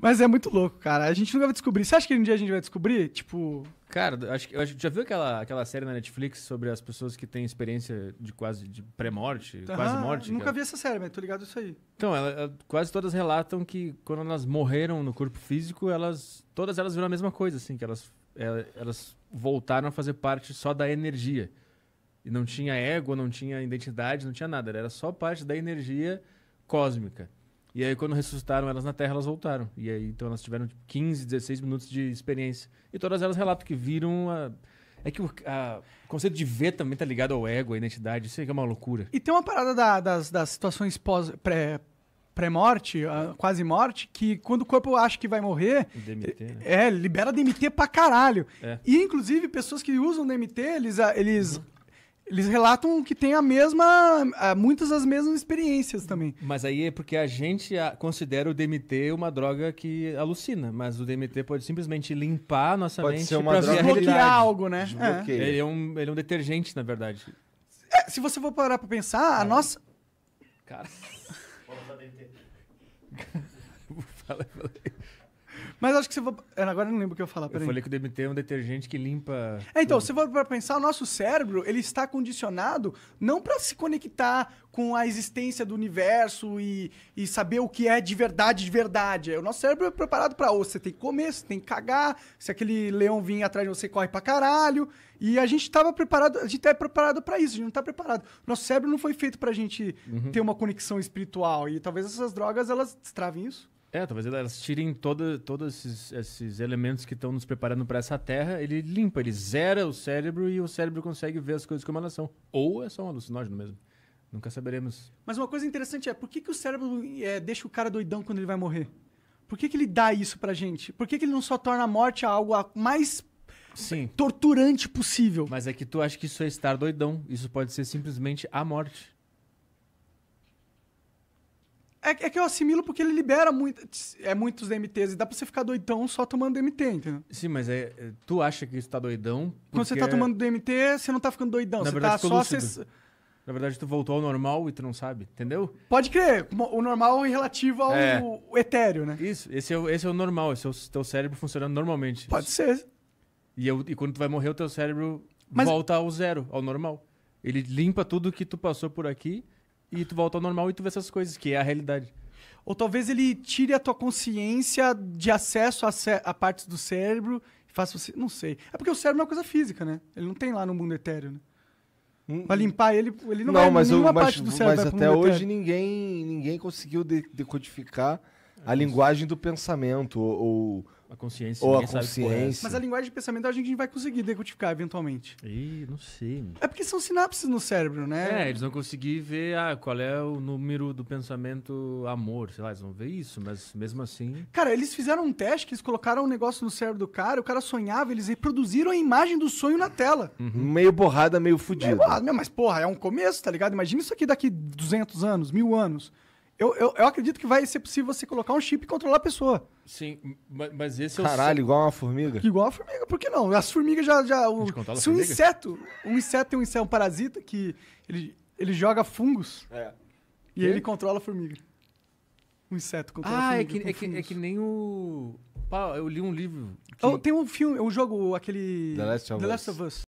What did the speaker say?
Mas é muito louco, cara. A gente nunca vai descobrir. Você acha que um dia a gente vai descobrir? Tipo. Cara, acho que eu acho, já viu aquela, aquela série na Netflix sobre as pessoas que têm experiência de quase de pré-morte, quase morte? Nunca cara. vi essa série, mas tô ligado isso aí. Então, ela, ela, quase todas relatam que quando elas morreram no corpo físico, elas todas elas viram a mesma coisa, assim, que elas é, elas voltaram a fazer parte só da energia. E não tinha ego, não tinha identidade, não tinha nada. Era só parte da energia cósmica. E aí, quando ressuscitaram elas na Terra, elas voltaram. E aí, então, elas tiveram tipo, 15, 16 minutos de experiência. E todas elas relatam que viram a... É que o, a, o conceito de ver também tá ligado ao ego, à identidade. Isso aí é uma loucura. E tem uma parada da, das, das situações pós, pré, pré-morte, quase morte, que quando o corpo acha que vai morrer. DMT, né? É, libera DMT pra caralho. É. E inclusive, pessoas que usam DMT, eles, eles uhum. Eles relatam que tem a mesma. muitas das mesmas experiências também. Mas aí é porque a gente considera o DMT uma droga que alucina. Mas o DMT pode simplesmente limpar a nossa pode mente ser uma pra droga desbloquear algo, né? É. Ele, é um, ele é um detergente, na verdade. É, se você for parar pra pensar, a nossa. Cara. Vamos DMT. fala, fala aí. Mas acho que você. For... É, agora eu não lembro o que eu ia falar. Peraí. Eu falei que o DMT é um detergente que limpa. É, então, se você for pensar, o nosso cérebro ele está condicionado não para se conectar com a existência do universo e, e saber o que é de verdade, de verdade. O nosso cérebro é preparado para ou você tem que comer, você tem que cagar, se aquele leão vir atrás de você, corre pra caralho. E a gente estava preparado, a gente é preparado para isso, a gente não está preparado. Nosso cérebro não foi feito pra gente uhum. ter uma conexão espiritual. E talvez essas drogas, elas destravem isso. É, talvez elas tirem todos todos esses, esses elementos que estão nos preparando para essa terra, ele limpa, ele zera o cérebro e o cérebro consegue ver as coisas como elas são. Ou é só um alucinógeno mesmo. Nunca saberemos. Mas uma coisa interessante é, por que, que o cérebro é, deixa o cara doidão quando ele vai morrer? Por que, que ele dá isso pra gente? Por que, que ele não só torna a morte algo mais Sim. torturante possível? Mas é que tu acha que isso é estar doidão. Isso pode ser simplesmente a morte. É, é, que eu assimilo porque ele libera muito, é muitos DMTs e dá pra você ficar doidão só tomando DMT, entendeu? Sim, mas é, é, tu acha que isso tá doidão? Porque... Quando você tá tomando DMT, você não tá ficando doidão. Na você verdade, tá só. Na verdade, tu voltou ao normal e tu não sabe, entendeu? Pode crer, o normal em relativo ao é. etéreo, né? Isso, esse é, o, esse é o normal, esse é o teu cérebro funcionando normalmente. Pode ser. E, eu, e quando tu vai morrer, o teu cérebro mas... volta ao zero, ao normal. Ele limpa tudo que tu passou por aqui e tu volta ao normal e tu vê essas coisas, que é a realidade. Ou talvez ele tire a tua consciência de acesso a, a partes do cérebro e faça você. Não sei. É porque o cérebro é uma coisa física, né? Ele não tem lá no mundo etéreo, né? Hum, hum. limpar ele, ele não, não vai mas nenhuma eu, mas, parte do cérebro. Mas até hoje ninguém, ninguém conseguiu decodificar a, linguagem do pensamento, ou. A consciência. Ou a é. consciência. Mas a linguagem do pensamento a gente vai conseguir decodificar eventualmente. Ih, não sei. É porque são sinapses no cérebro, né? É, eles vão conseguir ver ah, qual é o número do pensamento amor, sei lá, eles vão ver isso, mas mesmo assim. Cara, eles fizeram um teste que eles colocaram um negócio no cérebro do cara, o cara sonhava, eles reproduziram a imagem do sonho na tela. Uhum. Meio borrada, meio fodida. Meio borrada, mas porra, é um começo, tá ligado? Imagina isso aqui daqui 200 anos, mil anos. Eu, eu, eu, acredito que vai ser possível você colocar um chip e controlar a pessoa. Sim, mas, esse é o. Caralho, igual uma formiga. Igual uma formiga, por que não? As formigas já. já o, se um inseto. Um inseto tem um inseto, é um parasita que ele, ele joga fungos é. e que? ele controla a formiga. Um inseto controla ah, a formiga. Ah, é, é que, é, que, nem o. Pá, eu li um livro. Que... Oh, tem um filme, um jogo, aquele. The Last of, The Last of Us.